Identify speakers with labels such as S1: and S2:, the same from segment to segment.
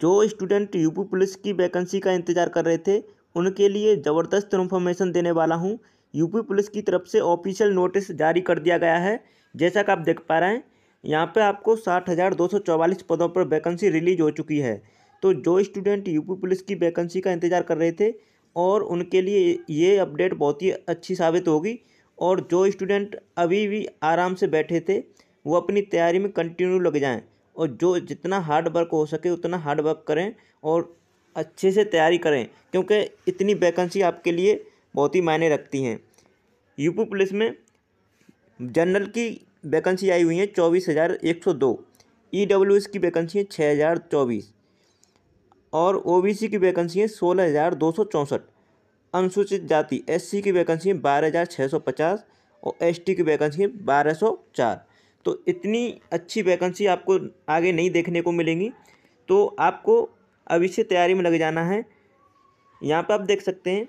S1: जो student UP police की vacancy का इंतज़ार कर रहे थे उनके लिए ज़बरदस्त इन्फॉर्मेशन देने वाला हूँ यूपी पुलिस की तरफ से ऑफिशियल नोटिस जारी कर दिया गया है जैसा कि आप देख पा रहे हैं यहाँ पे आपको साठ हज़ार दो सौ चौवालीस पदों पर वैकेंसी रिलीज हो चुकी है तो जो स्टूडेंट यूपी पुलिस की वैकेंसी का इंतज़ार कर रहे थे और उनके लिए ये अपडेट बहुत ही अच्छी साबित होगी और जो स्टूडेंट अभी भी आराम से बैठे थे वो अपनी तैयारी में कंटिन्यू लग जाएँ और जो जितना हार्ड वर्क हो सके उतना हार्ड वर्क करें और अच्छे से तैयारी करें क्योंकि इतनी वैकेंसी आपके लिए बहुत ही मायने रखती हैं यूपी पुलिस में जनरल की वैकेंसी आई हुई है चौबीस हज़ार एक सौ दो ई डब्ल्यू एस की वैकेंसी है छः हज़ार चौबीस और ओ बी सी की वैकेंसी है सोलह हज़ार दो सौ चौंसठ अनुसूचित जाति एस सी की वैकेंसी है बारह हज़ार छः सौ पचास और एस टी की वैकेंसी है बारह सौ चार तो इतनी अच्छी वैकेंसी आपको आगे नहीं देखने को मिलेंगी तो आपको अभी से तैयारी में लग जाना है यहाँ पर आप देख सकते हैं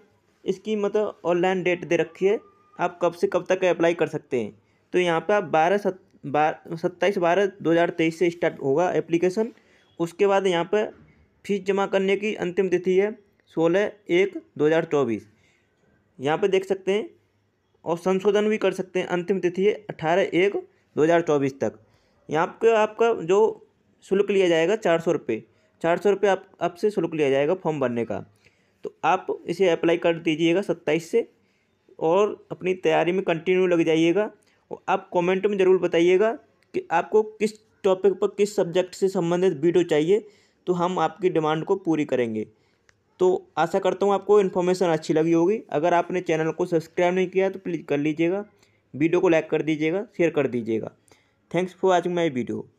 S1: इसकी मतलब ऑनलाइन डेट दे रखी है आप कब से कब तक अप्लाई कर सकते हैं तो यहाँ पर आप बारह सत बार सत्ताईस बारह दो हज़ार तेईस से स्टार्ट होगा एप्लीकेशन उसके बाद यहाँ पर फीस जमा करने की अंतिम तिथि है सोलह एक दो हज़ार चौबीस यहाँ पर देख सकते हैं और संशोधन भी कर सकते हैं अंतिम तिथि है अठारह एक 2024 तक यहाँ पे आपका जो शुल्क लिया जाएगा चार सौ रुपये चार सौ रुपये आपसे शुल्क लिया जाएगा फॉर्म भरने का तो आप इसे अप्लाई कर दीजिएगा सत्ताईस से और अपनी तैयारी में कंटिन्यू लग जाइएगा और आप कमेंट में ज़रूर बताइएगा कि आपको किस टॉपिक पर किस सब्जेक्ट से संबंधित वीडियो चाहिए तो हम आपकी डिमांड को पूरी करेंगे तो आशा करता हूँ आपको इन्फॉर्मेशन अच्छी लगी होगी अगर आपने चैनल को सब्सक्राइब नहीं किया तो प्लीज़ कर लीजिएगा वीडियो को लाइक कर दीजिएगा शेयर कर दीजिएगा thanks for watching my video